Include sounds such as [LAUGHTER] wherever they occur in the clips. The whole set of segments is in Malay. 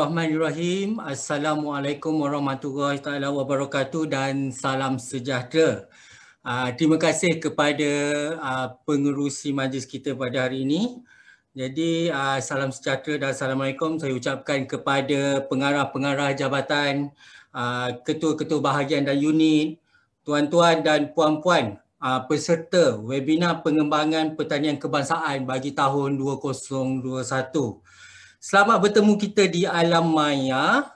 Bismillahirrahmanirrahim. Assalamualaikum warahmatullahi taala wabarakatuh dan salam sejahtera. Ah, terima kasih kepada ah, pengerusi majlis kita pada hari ini. Jadi ah, salam sejahtera dan assalamualaikum saya ucapkan kepada pengarah-pengarah jabatan, ketua-ketua bahagian dan unit, tuan-tuan dan puan-puan peserta webinar pengembangan pertanian kebangsaan bagi tahun 2021. Selamat bertemu kita di alam maya.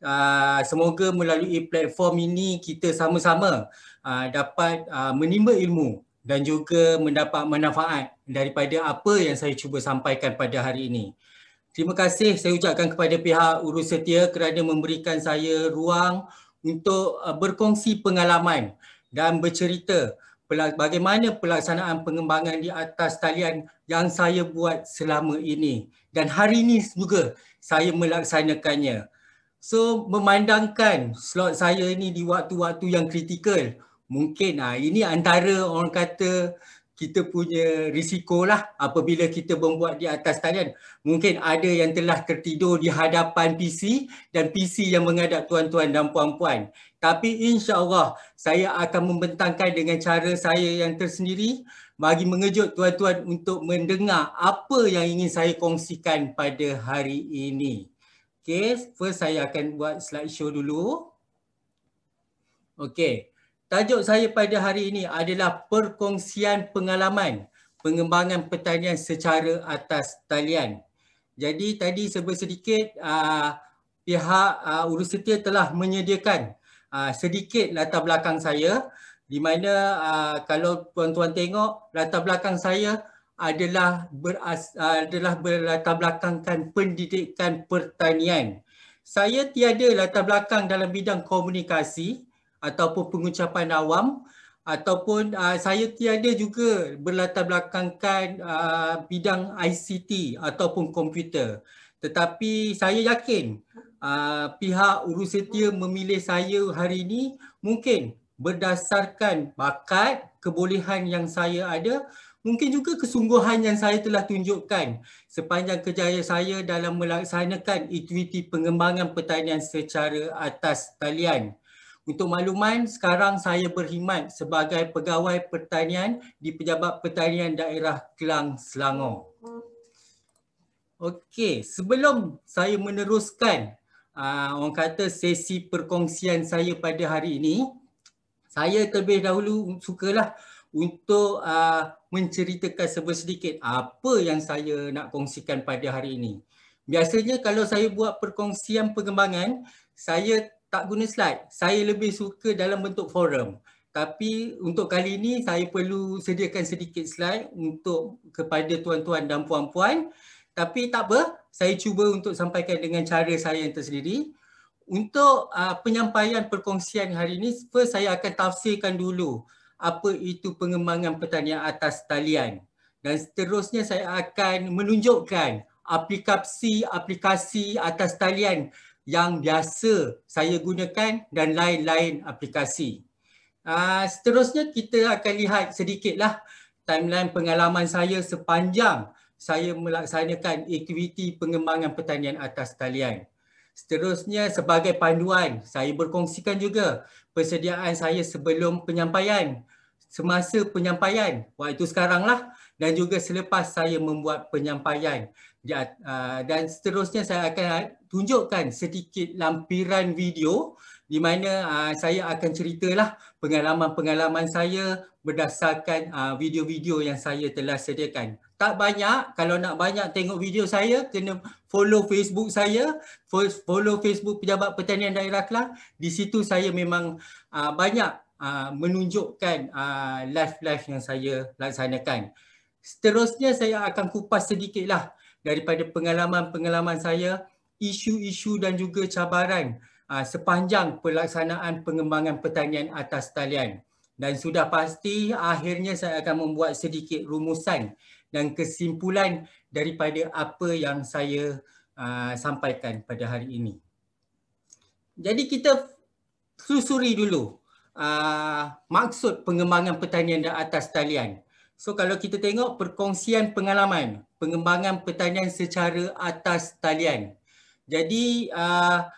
Uh, semoga melalui platform ini kita sama-sama uh, dapat uh, menimba ilmu dan juga mendapat manfaat daripada apa yang saya cuba sampaikan pada hari ini. Terima kasih saya ucapkan kepada pihak Urus Setia kerana memberikan saya ruang untuk berkongsi pengalaman dan bercerita bagaimana pelaksanaan pengembangan di atas talian yang saya buat selama ini dan hari ini juga saya melaksanakannya. So memandangkan slot saya ini di waktu-waktu yang kritikal, mungkin ah ini antara orang kata kita punya risiko lah apabila kita membuat di atas talian. Mungkin ada yang telah tertidur di hadapan PC dan PC yang menghadap tuan-tuan dan puan-puan. Tapi insya Allah saya akan membentangkan dengan cara saya yang tersendiri bagi mengejut tuan-tuan untuk mendengar apa yang ingin saya kongsikan pada hari ini. Okay, first saya akan buat slide show dulu. Okay, tajuk saya pada hari ini adalah perkongsian pengalaman pengembangan pertanian secara atas talian. Jadi tadi sebersedikit uh, pihak ah, urus setia telah menyediakan uh, sedikit latar belakang saya di mana uh, kalau tuan-tuan tengok latar belakang saya adalah beras, uh, adalah berlatar belakangkan pendidikan pertanian. Saya tiada latar belakang dalam bidang komunikasi ataupun pengucapan awam ataupun uh, saya tiada juga berlatar belakangkan uh, bidang ICT ataupun komputer. Tetapi saya yakin uh, pihak urus setia memilih saya hari ini mungkin berdasarkan bakat, kebolehan yang saya ada, mungkin juga kesungguhan yang saya telah tunjukkan sepanjang kerjaya saya dalam melaksanakan aktiviti pengembangan pertanian secara atas talian. Untuk makluman, sekarang saya berkhidmat sebagai pegawai pertanian di Pejabat Pertanian Daerah Kelang, Selangor. Okey, sebelum saya meneruskan uh, orang kata sesi perkongsian saya pada hari ini, saya terlebih dahulu sukalah untuk uh, menceritakan sedikit apa yang saya nak kongsikan pada hari ini. Biasanya kalau saya buat perkongsian pengembangan, saya tak guna slide. Saya lebih suka dalam bentuk forum. Tapi untuk kali ini saya perlu sediakan sedikit slide untuk kepada tuan-tuan dan puan-puan. Tapi tak apa, saya cuba untuk sampaikan dengan cara saya yang tersendiri. Untuk uh, penyampaian perkongsian hari ini, first saya akan tafsirkan dulu apa itu pengembangan pertanian atas talian. Dan seterusnya saya akan menunjukkan aplikasi-aplikasi atas talian yang biasa saya gunakan dan lain-lain aplikasi. Uh, seterusnya kita akan lihat sedikitlah timeline pengalaman saya sepanjang saya melaksanakan aktiviti pengembangan pertanian atas talian. Seterusnya sebagai panduan, saya berkongsikan juga persediaan saya sebelum penyampaian, semasa penyampaian, waktu sekaranglah dan juga selepas saya membuat penyampaian. Uh, dan seterusnya saya akan tunjukkan sedikit lampiran video di mana uh, saya akan ceritalah pengalaman-pengalaman saya berdasarkan uh, video-video yang saya telah sediakan. Tak banyak, kalau nak banyak tengok video saya, kena follow Facebook saya, follow Facebook Pejabat Pertanian Daerah Kelang. Di situ saya memang uh, banyak uh, menunjukkan uh, live-live yang saya laksanakan. Seterusnya saya akan kupas sedikitlah daripada pengalaman-pengalaman saya, isu-isu dan juga cabaran. Ah, sepanjang pelaksanaan pengembangan pertanian atas talian. Dan sudah pasti akhirnya saya akan membuat sedikit rumusan dan kesimpulan daripada apa yang saya uh, sampaikan pada hari ini. Jadi kita susuri dulu uh, maksud pengembangan pertanian di atas talian. So kalau kita tengok perkongsian pengalaman pengembangan pertanian secara atas talian. Jadi uh,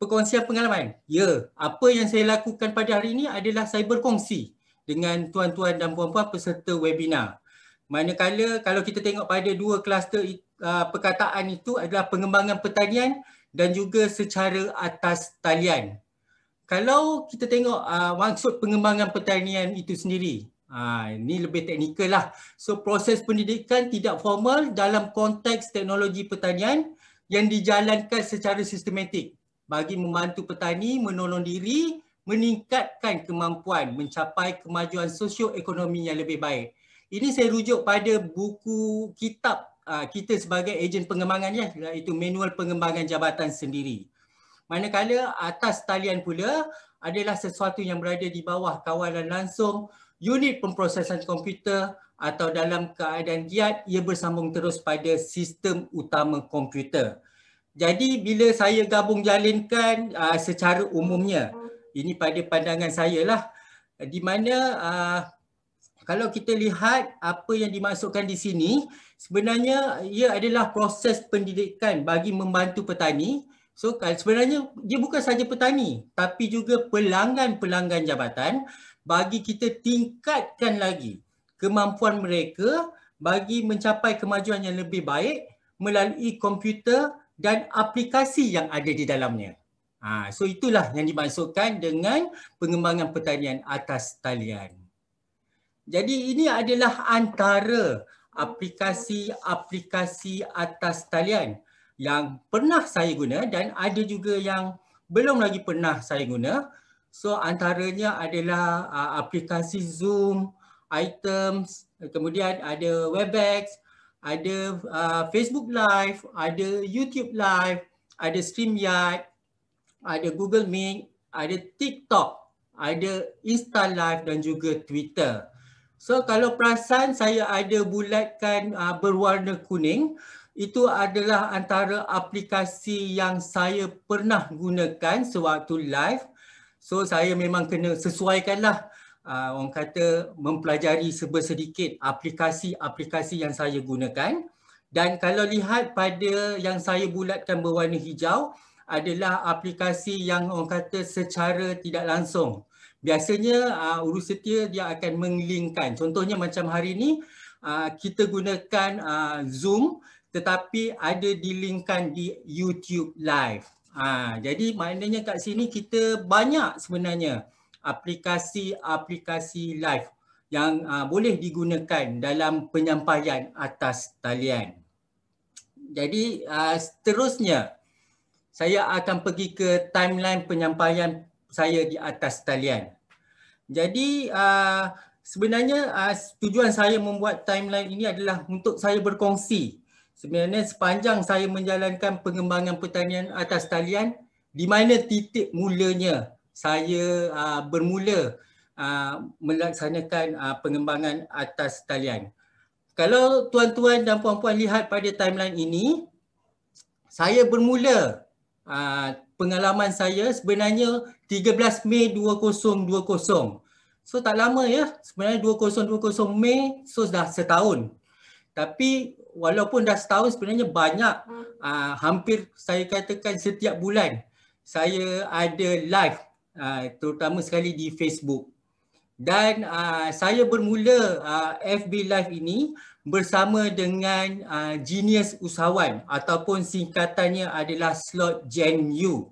perkongsian pengalaman. Ya, apa yang saya lakukan pada hari ini adalah saya berkongsi dengan tuan-tuan dan puan-puan peserta webinar. Manakala kalau kita tengok pada dua kluster uh, perkataan itu adalah pengembangan pertanian dan juga secara atas talian. Kalau kita tengok uh, maksud pengembangan pertanian itu sendiri, uh, ini lebih teknikal lah. So proses pendidikan tidak formal dalam konteks teknologi pertanian yang dijalankan secara sistematik bagi membantu petani menolong diri meningkatkan kemampuan mencapai kemajuan sosioekonomi yang lebih baik. Ini saya rujuk pada buku kitab ah, kita sebagai ejen pengembangan ya iaitu manual pengembangan jabatan sendiri. Manakala atas talian pula adalah sesuatu yang berada di bawah kawalan langsung unit pemprosesan komputer atau dalam keadaan giat ia bersambung terus pada sistem utama komputer jadi bila saya gabung jalinkan uh, secara umumnya ini pada pandangan saya lah di mana uh, kalau kita lihat apa yang dimasukkan di sini sebenarnya ia adalah proses pendidikan bagi membantu petani so kan, sebenarnya dia bukan saja petani tapi juga pelanggan-pelanggan jabatan bagi kita tingkatkan lagi kemampuan mereka bagi mencapai kemajuan yang lebih baik melalui komputer dan aplikasi yang ada di dalamnya. Ha, so itulah yang dimasukkan dengan pengembangan pertanian atas talian. Jadi ini adalah antara aplikasi-aplikasi atas talian yang pernah saya guna dan ada juga yang belum lagi pernah saya guna. So antaranya adalah uh, aplikasi Zoom, Items, kemudian ada Webex, ada uh, Facebook Live, ada YouTube Live, ada StreamYard, ada Google Meet, ada TikTok, ada Insta Live dan juga Twitter. So kalau perasan saya ada bulatkan uh, berwarna kuning, itu adalah antara aplikasi yang saya pernah gunakan sewaktu live. So saya memang kena sesuaikanlah uh, orang kata mempelajari sebersedikit aplikasi-aplikasi yang saya gunakan dan kalau lihat pada yang saya bulatkan berwarna hijau adalah aplikasi yang orang kata secara tidak langsung. Biasanya uh, ah, urus setia dia akan menglinkkan. Contohnya macam hari ini uh, ah, kita gunakan uh, Zoom tetapi ada dilinkkan di YouTube Live. Ha, jadi maknanya kat sini kita banyak sebenarnya aplikasi-aplikasi live yang uh, boleh digunakan dalam penyampaian atas talian. Jadi uh, seterusnya saya akan pergi ke timeline penyampaian saya di atas talian. Jadi uh, sebenarnya uh, tujuan saya membuat timeline ini adalah untuk saya berkongsi sebenarnya sepanjang saya menjalankan pengembangan pertanian atas talian di mana titik mulanya saya uh, bermula uh, melaksanakan uh, pengembangan atas talian. Kalau tuan-tuan dan puan-puan lihat pada timeline ini, saya bermula uh, pengalaman saya sebenarnya 13 Mei 2020. So tak lama ya, sebenarnya 2020 Mei, so dah setahun. Tapi walaupun dah setahun sebenarnya banyak, hmm. uh, hampir saya katakan setiap bulan saya ada live Ah, terutama sekali di Facebook. Dan ah, saya bermula ah, FB Live ini bersama dengan genius usahawan ataupun singkatannya adalah slot Gen U.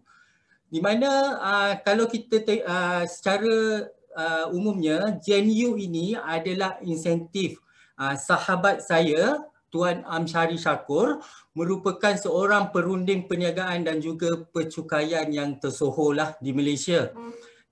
Di mana kalau kita te- secara umumnya Gen U ini adalah insentif sahabat saya Tuan Amsari Shakur merupakan seorang perunding perniagaan dan juga pecukaian yang tersohorlah di Malaysia.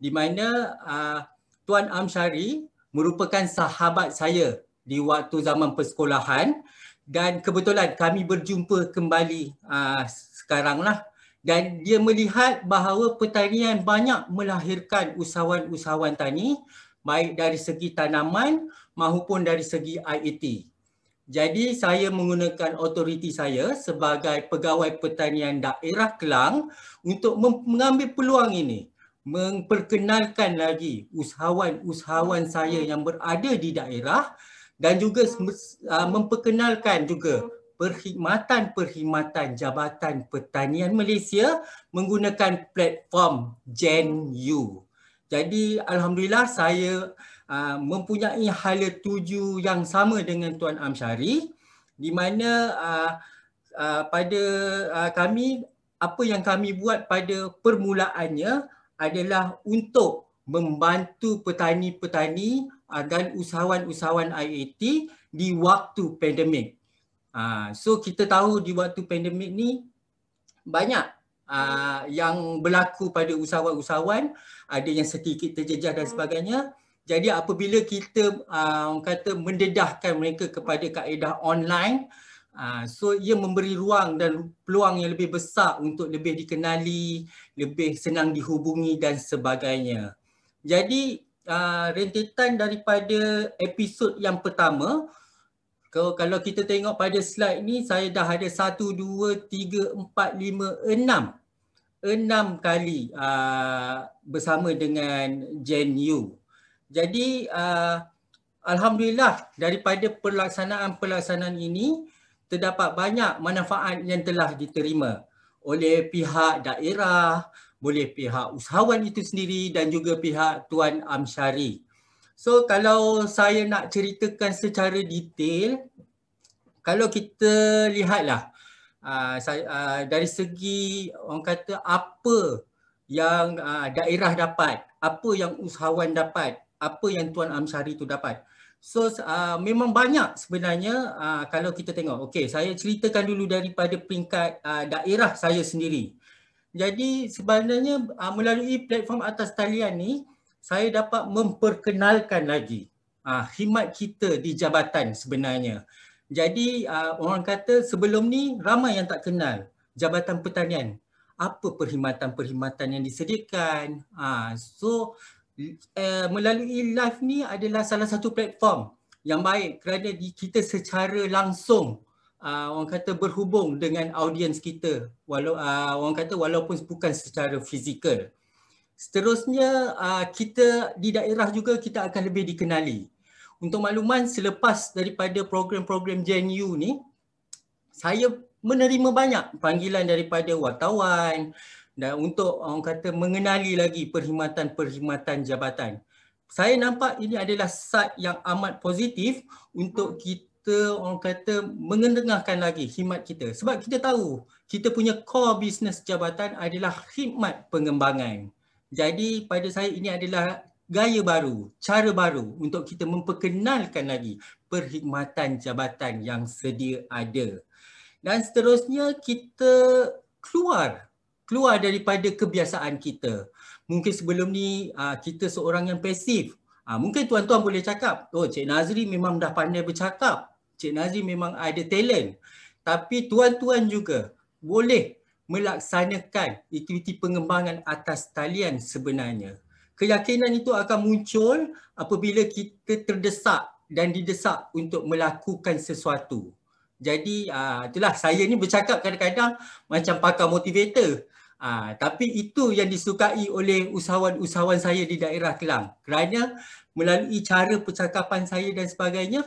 Di mana uh, Tuan Amsari merupakan sahabat saya di waktu zaman persekolahan dan kebetulan kami berjumpa kembali uh, ah, sekaranglah dan dia melihat bahawa pertanian banyak melahirkan usahawan-usahawan tani baik dari segi tanaman maupun dari segi IET. Jadi saya menggunakan otoriti saya sebagai pegawai pertanian daerah Kelang untuk mengambil peluang ini memperkenalkan lagi usahawan-usahawan saya yang berada di daerah dan juga hmm. memperkenalkan juga perkhidmatan-perkhidmatan Jabatan Pertanian Malaysia menggunakan platform GenU. Jadi alhamdulillah saya Ah, mempunyai hala tuju yang sama dengan Tuan Amsyari di mana uh, uh, pada uh, kami apa yang kami buat pada permulaannya adalah untuk membantu petani-petani uh, dan usahawan-usahawan IAT di waktu pandemik. Uh, so kita tahu di waktu pandemik ni banyak uh, yang berlaku pada usahawan-usahawan ada yang sedikit terjejas dan sebagainya. Hmm. Jadi apabila kita uh, kata mendedahkan mereka kepada kaedah online, uh, so ia memberi ruang dan peluang yang lebih besar untuk lebih dikenali, lebih senang dihubungi dan sebagainya. Jadi uh, rentetan daripada episod yang pertama, kalau kita tengok pada slide ni, saya dah ada 1, 2, 3, 4, 5, 6. enam kali uh, bersama dengan Gen U. Jadi uh, alhamdulillah daripada pelaksanaan-pelaksanaan ini terdapat banyak manfaat yang telah diterima oleh pihak daerah, boleh pihak usahawan itu sendiri dan juga pihak Tuan Amshari. So kalau saya nak ceritakan secara detail, kalau kita lihatlah uh, ah, saya, uh, dari segi orang kata apa yang uh, daerah dapat, apa yang usahawan dapat apa yang Tuan Amsari tu dapat. So uh, memang banyak sebenarnya uh, kalau kita tengok. Okey, saya ceritakan dulu daripada peringkat uh, daerah saya sendiri. Jadi sebenarnya uh, melalui platform atas talian ni saya dapat memperkenalkan lagi uh, khidmat kita di jabatan sebenarnya. Jadi uh, orang kata sebelum ni ramai yang tak kenal Jabatan Pertanian. Apa perkhidmatan-perkhidmatan yang disediakan? Uh, so Eh, melalui live ni adalah salah satu platform yang baik kerana di, kita secara langsung uh, orang kata berhubung dengan audiens kita walau uh, orang kata walaupun bukan secara fizikal. Seterusnya uh, kita di daerah juga kita akan lebih dikenali. Untuk makluman selepas daripada program-program JNU ni saya menerima banyak panggilan daripada wartawan, dan untuk orang kata mengenali lagi perkhidmatan-perkhidmatan jabatan. Saya nampak ini adalah saat yang amat positif untuk kita orang kata mengendengahkan lagi khidmat kita. Sebab kita tahu kita punya core business jabatan adalah khidmat pengembangan. Jadi pada saya ini adalah gaya baru, cara baru untuk kita memperkenalkan lagi perkhidmatan jabatan yang sedia ada. Dan seterusnya kita keluar keluar daripada kebiasaan kita. Mungkin sebelum ni uh, kita seorang yang pasif. Uh, mungkin tuan-tuan boleh cakap, oh Cik Nazri memang dah pandai bercakap. Cik Nazri memang ada talent. Tapi tuan-tuan juga boleh melaksanakan aktiviti pengembangan atas talian sebenarnya. Keyakinan itu akan muncul apabila kita terdesak dan didesak untuk melakukan sesuatu. Jadi uh, itulah saya ni bercakap kadang-kadang macam pakar motivator. Ha, tapi itu yang disukai oleh usahawan-usahawan saya di daerah Kelang. Kerana melalui cara percakapan saya dan sebagainya,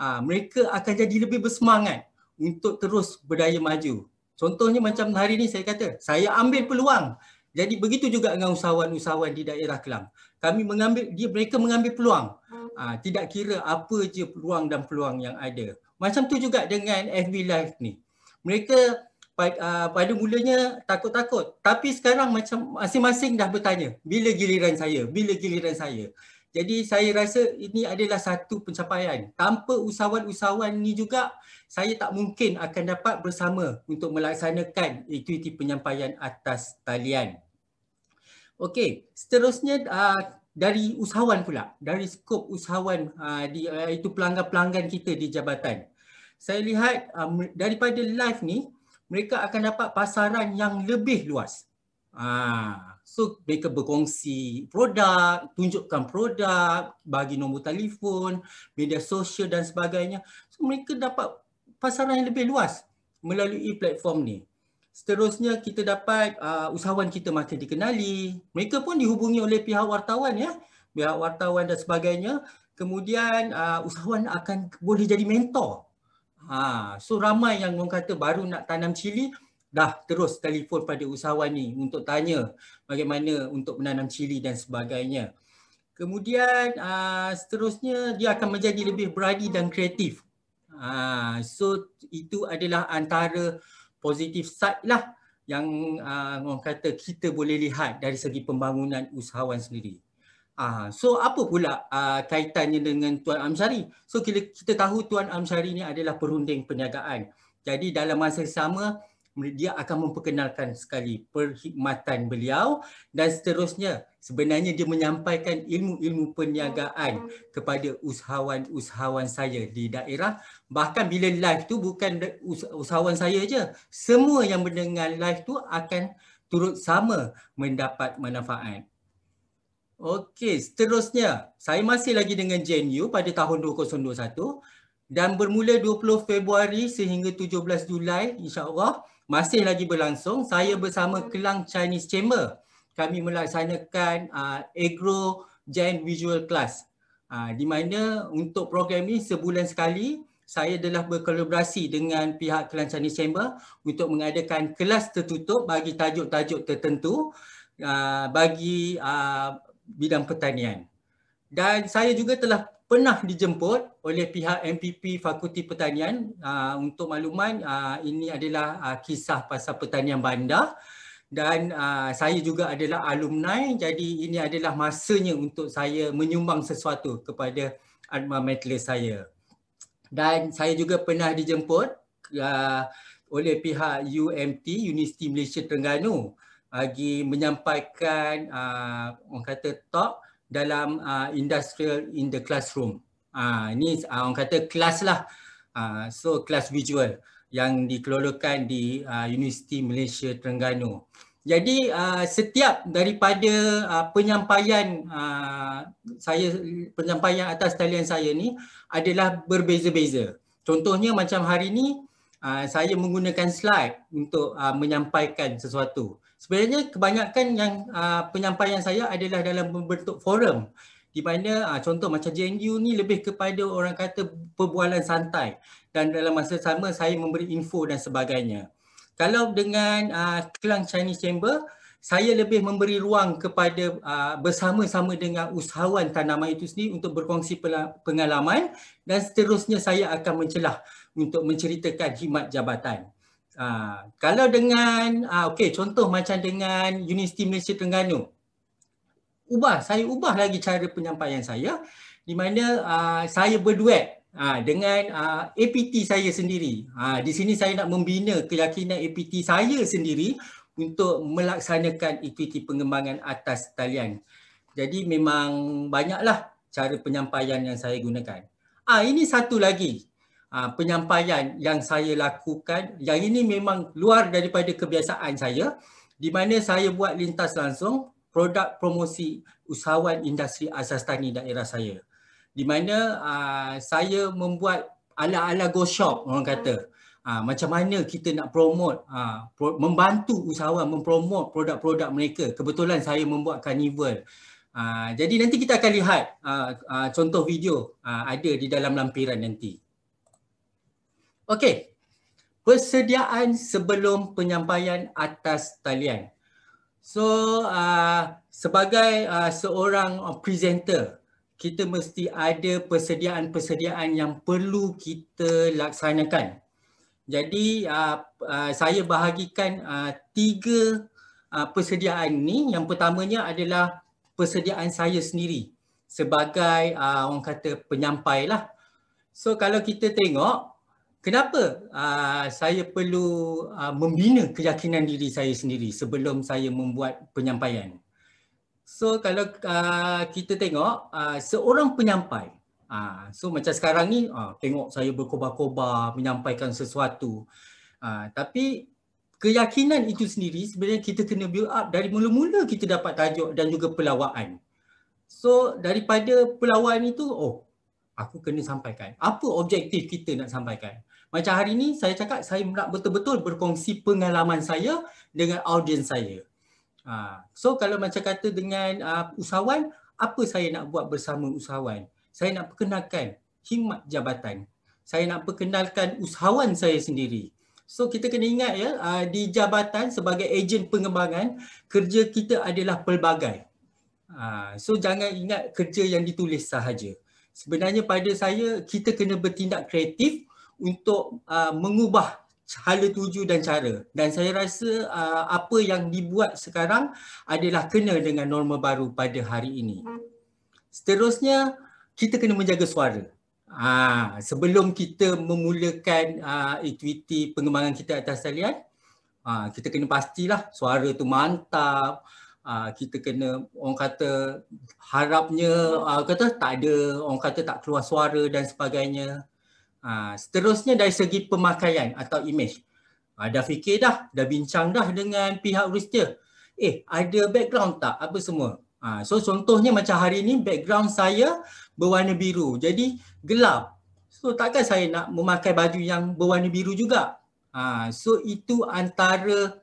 ha, mereka akan jadi lebih bersemangat untuk terus berdaya maju. Contohnya macam hari ini saya kata, saya ambil peluang. Jadi begitu juga dengan usahawan-usahawan di daerah Kelang. Kami mengambil, dia mereka mengambil peluang. Ha, tidak kira apa je peluang dan peluang yang ada. Macam tu juga dengan FB Live ni. Mereka pada, uh, pada mulanya takut-takut tapi sekarang macam masing-masing dah bertanya bila giliran saya bila giliran saya jadi saya rasa ini adalah satu pencapaian tanpa usahawan-usahawan ini juga saya tak mungkin akan dapat bersama untuk melaksanakan aktiviti penyampaian atas talian okey seterusnya uh, dari usahawan pula dari skop usahawan uh, di uh, itu pelanggan-pelanggan kita di jabatan saya lihat um, daripada live ni mereka akan dapat pasaran yang lebih luas. Ha, so mereka berkongsi produk, tunjukkan produk, bagi nombor telefon, media sosial dan sebagainya. So mereka dapat pasaran yang lebih luas melalui platform ni. Seterusnya kita dapat uh, usahawan kita makin dikenali. Mereka pun dihubungi oleh pihak wartawan ya. Pihak wartawan dan sebagainya. Kemudian uh, usahawan akan boleh jadi mentor Ha, so ramai yang orang kata baru nak tanam cili, dah terus telefon pada usahawan ni untuk tanya bagaimana untuk menanam cili dan sebagainya. Kemudian aa, ah, seterusnya dia akan menjadi lebih berani dan kreatif. Aa, ah, so itu adalah antara positif side lah yang aa, ah, orang kata kita boleh lihat dari segi pembangunan usahawan sendiri. Ah, so apa pula ah, kaitannya dengan Tuan Amsari? So kita, kita tahu Tuan Amsari ni adalah perunding perniagaan. Jadi dalam masa yang sama dia akan memperkenalkan sekali perkhidmatan beliau dan seterusnya sebenarnya dia menyampaikan ilmu-ilmu perniagaan hmm. kepada usahawan-usahawan saya di daerah bahkan bila live tu bukan usahawan saya je semua yang mendengar live tu akan turut sama mendapat manfaat Okey, seterusnya saya masih lagi dengan JNU pada tahun 2021 dan bermula 20 Februari sehingga 17 Julai Insyaallah masih lagi berlangsung saya bersama Kelang Chinese Chamber. Kami melaksanakan uh, Agro Gen Visual Class. Uh, di mana untuk program ini sebulan sekali saya adalah berkolaborasi dengan pihak Kelang Chinese Chamber untuk mengadakan kelas tertutup bagi tajuk-tajuk tertentu. Uh, bagi uh, bidang pertanian. Dan saya juga telah pernah dijemput oleh pihak MPP Fakulti Pertanian uh, untuk makluman uh, ini adalah uh, kisah pasal pertanian bandar dan uh, saya juga adalah alumni jadi ini adalah masanya untuk saya menyumbang sesuatu kepada alma mater saya dan saya juga pernah dijemput uh, oleh pihak UMT Universiti Malaysia Terengganu lagi menyampaikan uh, orang kata talk dalam uh, industrial in the classroom. Uh, ini uh, orang kata kelas lah. Uh, so kelas visual yang dikelolakan di uh, Universiti Malaysia Terengganu. Jadi uh, setiap daripada uh, penyampaian uh, saya penyampaian atas talian saya ni adalah berbeza-beza. Contohnya macam hari ni uh, saya menggunakan slide untuk uh, menyampaikan sesuatu sebenarnya kebanyakan yang uh, penyampaian saya adalah dalam bentuk forum di mana uh, contoh macam JNU ni lebih kepada orang kata perbualan santai dan dalam masa sama saya memberi info dan sebagainya. Kalau dengan uh, Kelang Chinese Chamber, saya lebih memberi ruang kepada uh, bersama-sama dengan usahawan tanaman itu sendiri untuk berkongsi pengalaman dan seterusnya saya akan mencelah untuk menceritakan khidmat jabatan. Ha, kalau dengan ha, okey contoh macam dengan Universiti Malaysia Terengganu. Ubah, saya ubah lagi cara penyampaian saya di mana ha, saya berduet ha, dengan ha, APT saya sendiri. Ha, di sini saya nak membina keyakinan APT saya sendiri untuk melaksanakan APT pengembangan atas talian. Jadi memang banyaklah cara penyampaian yang saya gunakan. Ah ha, ini satu lagi Ah, penyampaian yang saya lakukan yang ini memang luar daripada kebiasaan saya di mana saya buat lintas langsung produk promosi usahawan industri asas tani daerah saya di mana aa, ah, saya membuat ala-ala go shop orang kata aa, ah, macam mana kita nak promote aa, pro- membantu usahawan mempromot produk-produk mereka kebetulan saya membuat carnival aa, jadi nanti kita akan lihat aa, aa, contoh video aa, ada di dalam lampiran nanti Okey. Persediaan sebelum penyampaian atas talian. So, uh, sebagai uh, seorang uh, presenter, kita mesti ada persediaan-persediaan yang perlu kita laksanakan. Jadi, uh, uh, saya bahagikan uh, tiga uh, persediaan ini. Yang pertamanya adalah persediaan saya sendiri sebagai uh, orang kata penyampai lah. So kalau kita tengok kenapa uh, saya perlu uh, membina keyakinan diri saya sendiri sebelum saya membuat penyampaian. So kalau uh, kita tengok uh, seorang penyampai uh, so macam sekarang ni uh, tengok saya berkobar-kobar menyampaikan sesuatu uh, tapi keyakinan itu sendiri sebenarnya kita kena build up dari mula-mula kita dapat tajuk dan juga pelawaan. So daripada pelawaan itu oh aku kena sampaikan. Apa objektif kita nak sampaikan? Macam hari ni saya cakap saya nak betul-betul berkongsi pengalaman saya dengan audiens saya. Ha. So kalau macam kata dengan uh, usahawan, apa saya nak buat bersama usahawan? Saya nak perkenalkan khidmat jabatan. Saya nak perkenalkan usahawan saya sendiri. So kita kena ingat ya, uh, di jabatan sebagai ejen pengembangan, kerja kita adalah pelbagai. Ha. So jangan ingat kerja yang ditulis sahaja. Sebenarnya pada saya, kita kena bertindak kreatif, untuk uh, mengubah hala tuju dan cara dan saya rasa uh, apa yang dibuat sekarang adalah kena dengan norma baru pada hari ini. Seterusnya kita kena menjaga suara. Uh, sebelum kita memulakan uh, aktiviti pengembangan kita atas talian, uh, kita kena pastilah suara tu mantap. Uh, kita kena orang kata harapnya uh, kata tak ada orang kata tak keluar suara dan sebagainya Ha, seterusnya dari segi pemakaian atau image. Ah, ha, dah fikir dah, dah bincang dah dengan pihak rusia. Eh, ada background tak? Apa semua? Ha, so contohnya macam hari ni background saya berwarna biru. Jadi gelap. So takkan saya nak memakai baju yang berwarna biru juga? Ha, so itu antara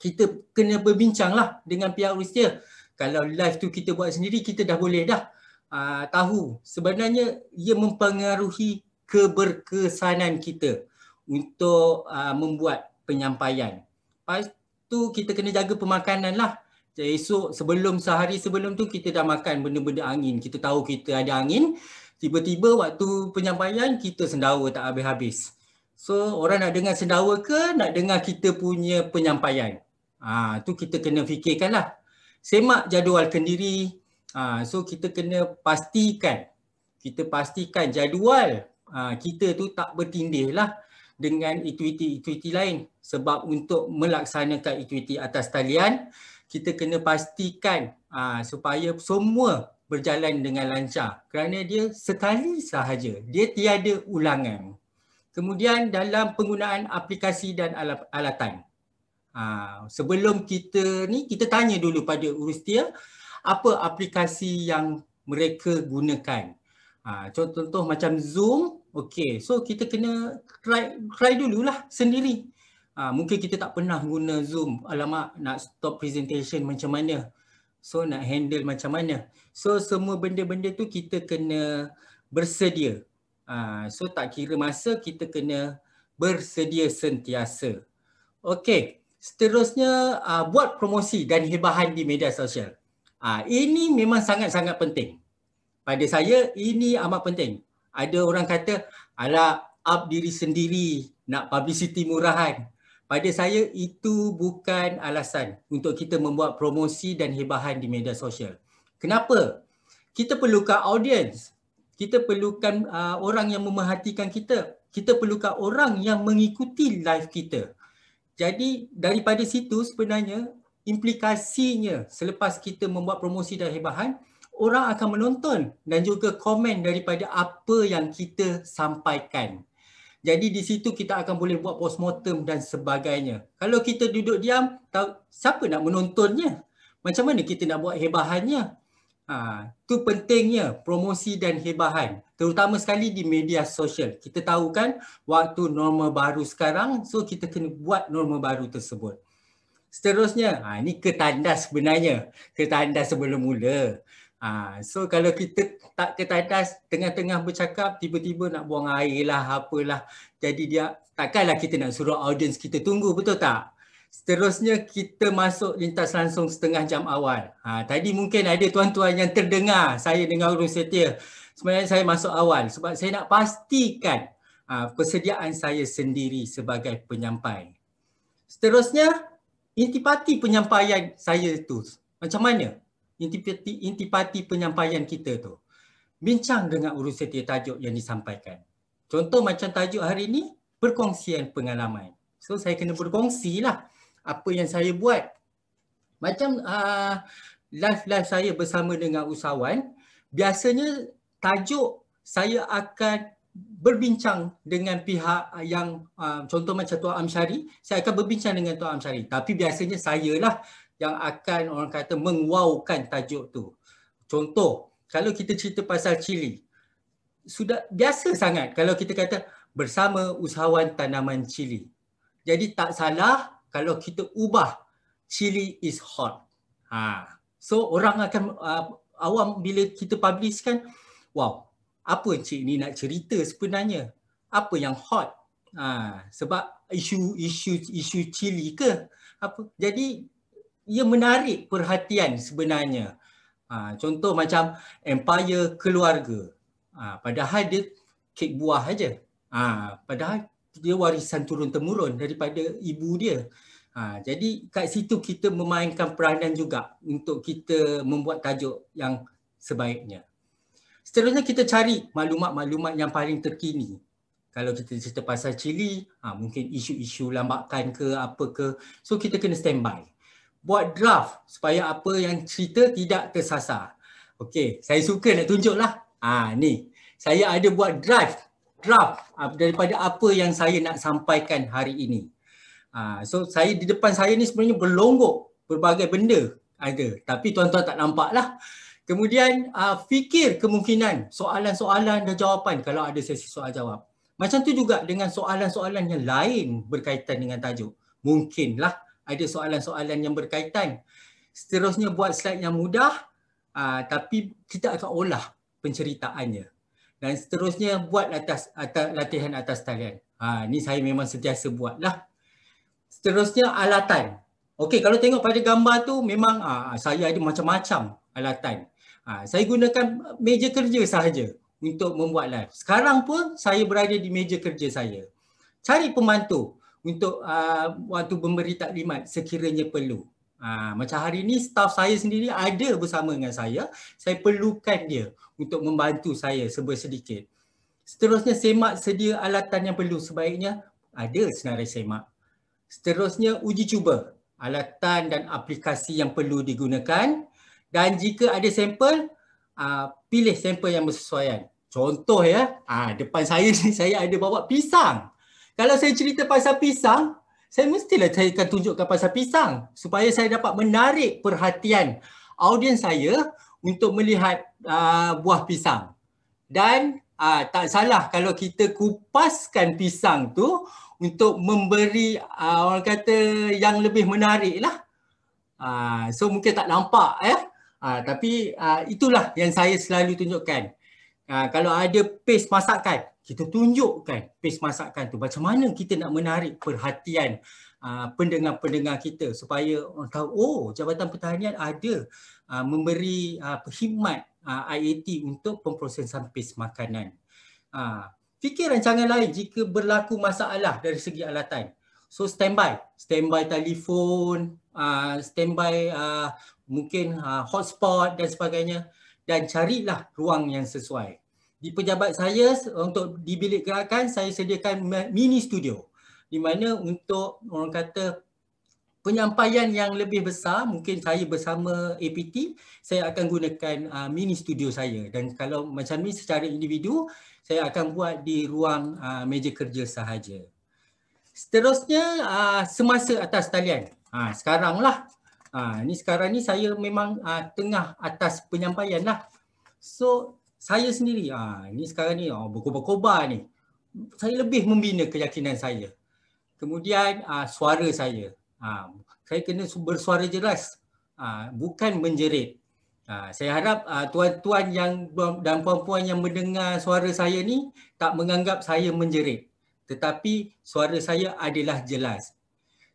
kita kena berbincang lah dengan pihak rusia. Kalau live tu kita buat sendiri, kita dah boleh dah. Uh, tahu sebenarnya ia mempengaruhi keberkesanan kita untuk uh, membuat penyampaian. Lepas tu kita kena jaga pemakanan lah. jadi Esok sebelum sehari sebelum tu kita dah makan benda-benda angin. Kita tahu kita ada angin. Tiba-tiba waktu penyampaian kita sendawa tak habis-habis. So orang nak dengar sendawa ke nak dengar kita punya penyampaian. Ha, tu kita kena fikirkan lah. Semak jadual kendiri. Ha, so kita kena pastikan. Kita pastikan jadual uh, kita tu tak bertindih lah dengan equity-equity lain sebab untuk melaksanakan equity atas talian kita kena pastikan uh, supaya semua berjalan dengan lancar kerana dia sekali sahaja dia tiada ulangan kemudian dalam penggunaan aplikasi dan alat alatan uh, sebelum kita ni kita tanya dulu pada urus dia apa aplikasi yang mereka gunakan Ha, contoh macam Zoom, okay. So kita kena try, try lah sendiri. Ha, mungkin kita tak pernah guna Zoom. Alamak, nak stop presentation macam mana? So nak handle macam mana? So semua benda-benda tu kita kena bersedia. Ha, so tak kira masa, kita kena bersedia sentiasa. Okay, seterusnya uh, buat promosi dan hebahan di media sosial. Ha, ini memang sangat-sangat penting pada saya ini amat penting. Ada orang kata ala up diri sendiri nak publicity murahan. Pada saya itu bukan alasan untuk kita membuat promosi dan hebahan di media sosial. Kenapa? Kita perlukan audience. Kita perlukan uh, orang yang memerhatikan kita. Kita perlukan orang yang mengikuti live kita. Jadi daripada situ sebenarnya implikasinya selepas kita membuat promosi dan hebahan, orang akan menonton dan juga komen daripada apa yang kita sampaikan. Jadi di situ kita akan boleh buat postmortem dan sebagainya. Kalau kita duduk diam, tahu, siapa nak menontonnya? Macam mana kita nak buat hebahannya? Ha, tu pentingnya promosi dan hebahan. Terutama sekali di media sosial. Kita tahu kan waktu norma baru sekarang, so kita kena buat norma baru tersebut. Seterusnya, ha, ini ketanda sebenarnya. Ketanda sebelum mula. Ha, so kalau kita tak ke tandas tengah-tengah bercakap tiba-tiba nak buang air lah apalah jadi dia takkanlah kita nak suruh audience kita tunggu betul tak? Seterusnya kita masuk lintas langsung setengah jam awal. Ha, tadi mungkin ada tuan-tuan yang terdengar saya dengan Urus Setia. Sebenarnya saya masuk awal sebab saya nak pastikan ha, persediaan saya sendiri sebagai penyampai. Seterusnya intipati penyampaian saya itu macam mana? intipati, intipati penyampaian kita tu. Bincang dengan urus setia tajuk yang disampaikan. Contoh macam tajuk hari ini, perkongsian pengalaman. So saya kena berkongsi lah apa yang saya buat. Macam uh, live-live saya bersama dengan usahawan, biasanya tajuk saya akan berbincang dengan pihak yang uh, contoh macam Tuan Amsyari, saya akan berbincang dengan Tuan Amsyari. Tapi biasanya saya lah yang akan orang kata mengwaukan tajuk tu. Contoh, kalau kita cerita pasal cili, sudah biasa sangat kalau kita kata bersama usahawan tanaman cili. Jadi tak salah kalau kita ubah cili is hot. Ha. So orang akan uh, awam bila kita publish kan, wow, apa cik ni nak cerita sebenarnya? Apa yang hot? Ha, sebab isu isu isu cili ke? Apa? Jadi ia menarik perhatian sebenarnya. Ha, contoh macam empire keluarga. Ha, padahal dia kek buah saja. Ha, padahal dia warisan turun-temurun daripada ibu dia. Ha, jadi kat situ kita memainkan peranan juga untuk kita membuat tajuk yang sebaiknya. Seterusnya kita cari maklumat-maklumat yang paling terkini. Kalau kita cerita pasal Chili, ha, mungkin isu-isu lambakan ke apa ke. So kita kena standby buat draft supaya apa yang cerita tidak tersasar. Okey, saya suka nak tunjuklah. Ah ni. Saya ada buat draft draft ah, daripada apa yang saya nak sampaikan hari ini. Ah so saya di depan saya ni sebenarnya berlonggok berbagai benda ada tapi tuan-tuan tak nampak lah. Kemudian uh, fikir kemungkinan soalan-soalan dan jawapan kalau ada sesi soal jawab. Macam tu juga dengan soalan-soalan yang lain berkaitan dengan tajuk. Mungkinlah ada soalan-soalan yang berkaitan. Seterusnya buat slide yang mudah uh, tapi kita akan olah penceritaannya. Dan seterusnya buat atas, atas latihan atas talian. Ha, ni saya memang sentiasa buat lah. Seterusnya alatan. Okey kalau tengok pada gambar tu memang uh, saya ada macam-macam alatan. Ha, saya gunakan meja kerja sahaja untuk membuat live. Sekarang pun saya berada di meja kerja saya. Cari pemantu untuk uh, waktu memberi taklimat sekiranya perlu. Ha, macam hari ini staf saya sendiri ada bersama dengan saya. Saya perlukan dia untuk membantu saya sebuah sedikit. Seterusnya semak sedia alatan yang perlu sebaiknya ada senarai semak. Seterusnya uji cuba alatan dan aplikasi yang perlu digunakan dan jika ada sampel uh, pilih sampel yang bersesuaian. Contoh ya, ah, depan saya ni [LAUGHS] saya ada bawa pisang. Kalau saya cerita pasal pisang, saya mestilah saya akan tunjukkan pasal pisang supaya saya dapat menarik perhatian audiens saya untuk melihat uh, buah pisang. Dan uh, tak salah kalau kita kupaskan pisang tu untuk memberi uh, orang kata yang lebih menarik lah. Uh, so mungkin tak nampak eh. Uh, tapi uh, itulah yang saya selalu tunjukkan. Uh, kalau ada paste masakan, kita tunjukkan pes masakan tu macam mana kita nak menarik perhatian ah, pendengar-pendengar kita supaya orang tahu oh Jabatan Pertanian ada uh, memberi uh, perkhidmat uh, IAT untuk pemprosesan pes makanan. Uh, fikir rancangan lain jika berlaku masalah dari segi alatan. So standby, standby telefon, uh, standby uh, mungkin uh, hotspot dan sebagainya dan carilah ruang yang sesuai di pejabat saya untuk di bilik gerakan saya sediakan mini studio di mana untuk orang kata penyampaian yang lebih besar mungkin saya bersama APT saya akan gunakan uh, mini studio saya dan kalau macam ni secara individu saya akan buat di ruang uh, meja kerja sahaja seterusnya uh, semasa atas talian ha, sekarang lah ha, ni sekarang ni saya memang uh, tengah atas penyampaian lah so saya sendiri ha, ini sekarang ni oh, berkobar-kobar ni saya lebih membina keyakinan saya kemudian ha, suara saya ha, saya kena bersuara jelas ha, bukan menjerit ha, saya harap ha, tuan-tuan yang dan puan-puan yang mendengar suara saya ni tak menganggap saya menjerit tetapi suara saya adalah jelas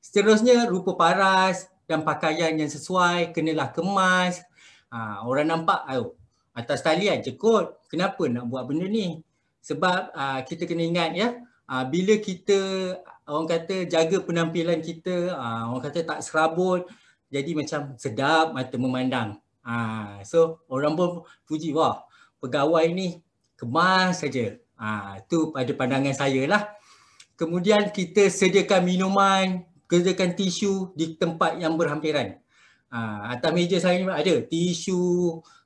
seterusnya rupa paras dan pakaian yang sesuai kenalah kemas ha, orang nampak ayo atas talian je kot kenapa nak buat benda ni sebab uh, kita kena ingat ya uh, bila kita orang kata jaga penampilan kita uh, orang kata tak serabut jadi macam sedap mata memandang uh, so orang pun puji wah pegawai ni kemas saja uh, tu pada pandangan saya lah kemudian kita sediakan minuman sediakan tisu di tempat yang berhampiran Uh, atas meja saya ni ada tisu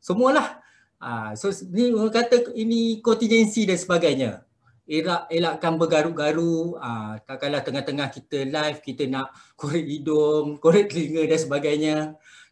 semualah Ah, so ni orang kata ini kontingensi dan sebagainya. Elak, elakkan bergaru-garu, ah, tak kalah tengah-tengah kita live, kita nak korek hidung, korek telinga dan sebagainya.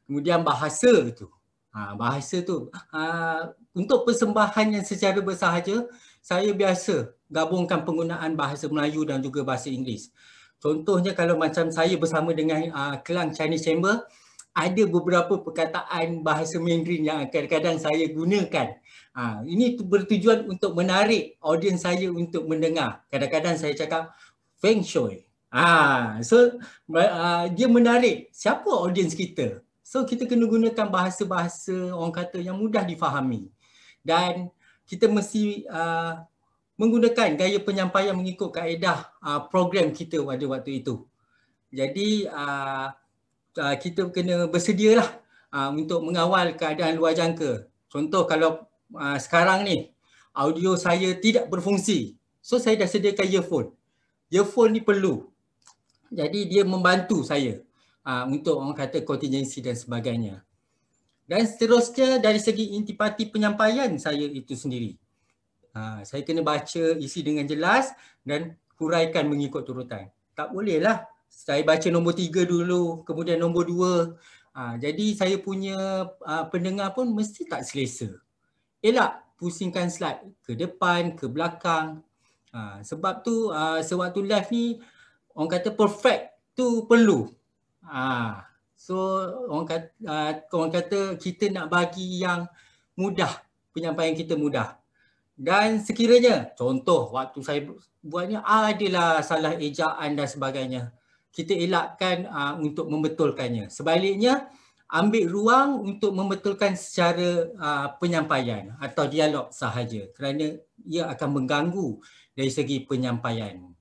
Kemudian bahasa tu. Ah, bahasa tu. Ah, untuk persembahan yang secara bersahaja, saya biasa gabungkan penggunaan bahasa Melayu dan juga bahasa Inggeris. Contohnya kalau macam saya bersama dengan uh, Kelang Chinese Chamber, ada beberapa perkataan bahasa Mandarin yang kadang-kadang saya gunakan. Ha, ini bertujuan untuk menarik audiens saya untuk mendengar. Kadang-kadang saya cakap Feng Shui. Ha, so uh, dia menarik siapa audiens kita. So kita kena gunakan bahasa-bahasa orang kata yang mudah difahami. Dan kita mesti uh, menggunakan gaya penyampaian mengikut kaedah uh, program kita pada waktu itu. Jadi uh, uh, kita kena bersedialah uh, untuk mengawal keadaan luar jangka. Contoh kalau uh, sekarang ni audio saya tidak berfungsi. So saya dah sediakan earphone. Earphone ni perlu. Jadi dia membantu saya uh, untuk orang kata contingency dan sebagainya. Dan seterusnya dari segi intipati penyampaian saya itu sendiri. Uh, saya kena baca isi dengan jelas dan huraikan mengikut turutan. Tak bolehlah saya baca nombor tiga dulu, kemudian nombor dua. Ha, jadi saya punya ha, pendengar pun mesti tak selesa. Elak pusingkan slide ke depan, ke belakang. Ha, sebab tu ha, sewaktu live ni orang kata perfect tu perlu. Ha, so orang kata, ha, orang kata kita nak bagi yang mudah, penyampaian kita mudah. Dan sekiranya contoh waktu saya buatnya adalah salah ejaan dan sebagainya kita elakkan uh, untuk membetulkannya. Sebaliknya, ambil ruang untuk membetulkan secara uh, penyampaian atau dialog sahaja kerana ia akan mengganggu dari segi penyampaian.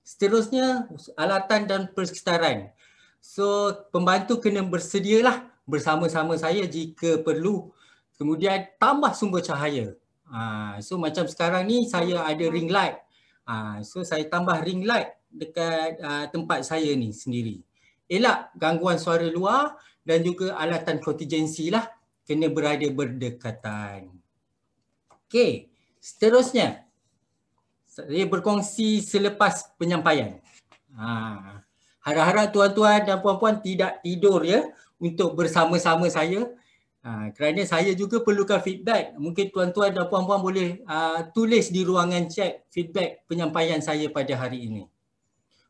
Seterusnya, alatan dan persekitaran. So, pembantu kena bersedialah bersama-sama saya jika perlu. Kemudian, tambah sumber cahaya. Uh, so, macam sekarang ni saya ada ring light. Uh, so, saya tambah ring light dekat uh, tempat saya ni sendiri. Elak gangguan suara luar dan juga alatan kontingensi lah. Kena berada berdekatan. Okey, seterusnya. Saya berkongsi selepas penyampaian. Ha. Harap-harap tuan-tuan dan puan-puan tidak tidur ya untuk bersama-sama saya. Ha, kerana saya juga perlukan feedback. Mungkin tuan-tuan dan puan-puan boleh uh, tulis di ruangan chat feedback penyampaian saya pada hari ini.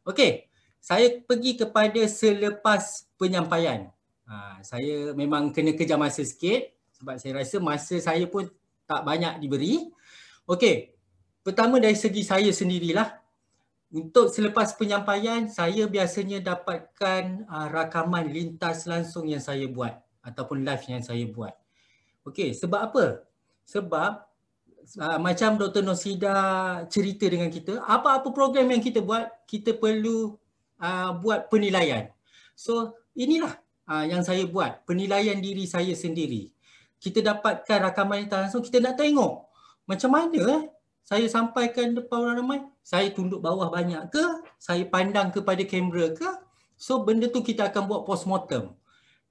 Okey, saya pergi kepada selepas penyampaian. Ha, saya memang kena kejar masa sikit sebab saya rasa masa saya pun tak banyak diberi. Okey, pertama dari segi saya sendirilah. Untuk selepas penyampaian, saya biasanya dapatkan uh, rakaman lintas langsung yang saya buat ataupun live yang saya buat. Okey, sebab apa? Sebab uh, macam Dr. Nosida cerita dengan kita, apa-apa program yang kita buat, kita perlu uh, buat penilaian. So inilah uh, yang saya buat, penilaian diri saya sendiri. Kita dapatkan rakaman yang langsung, kita nak tengok macam mana eh, saya sampaikan depan orang ramai, saya tunduk bawah banyak ke, saya pandang kepada kamera ke. So benda tu kita akan buat post-mortem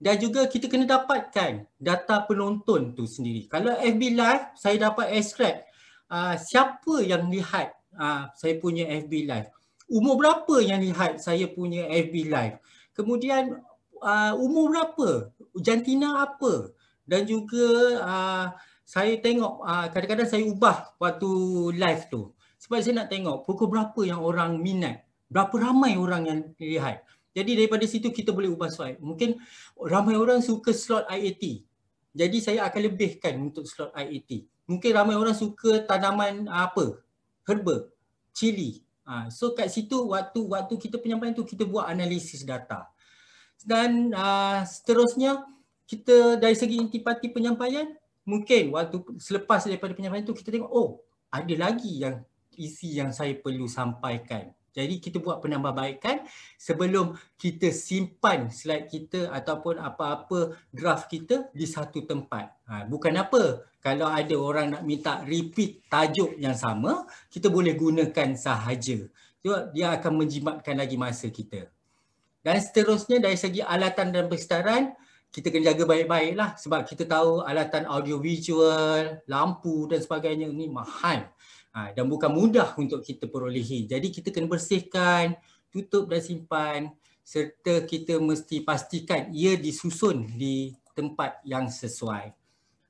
dan juga kita kena dapatkan data penonton tu sendiri. Kalau FB Live, saya dapat extract uh, siapa yang lihat uh, saya punya FB Live. Umur berapa yang lihat saya punya FB Live. Kemudian uh, umur berapa, jantina apa dan juga uh, saya tengok uh, kadang-kadang saya ubah waktu live tu. Sebab saya nak tengok pukul berapa yang orang minat, berapa ramai orang yang lihat. Jadi daripada situ kita boleh ubah slot. Mungkin ramai orang suka slot IAT. Jadi saya akan lebihkan untuk slot IAT. Mungkin ramai orang suka tanaman ah, apa? Herba, cili. Ha, so kat situ waktu waktu kita penyampaian tu kita buat analisis data. Dan uh, seterusnya kita dari segi intipati penyampaian mungkin waktu selepas daripada penyampaian tu kita tengok oh ada lagi yang isi yang saya perlu sampaikan jadi kita buat penambahbaikan sebelum kita simpan slide kita ataupun apa-apa draft kita di satu tempat. Ha, bukan apa, kalau ada orang nak minta repeat tajuk yang sama, kita boleh gunakan sahaja. So, dia akan menjimatkan lagi masa kita. Dan seterusnya dari segi alatan dan persetaraan, kita kena jaga baik-baiklah sebab kita tahu alatan audio visual, lampu dan sebagainya ni mahal. Ha, dan bukan mudah untuk kita perolehi. Jadi kita kena bersihkan, tutup dan simpan serta kita mesti pastikan ia disusun di tempat yang sesuai.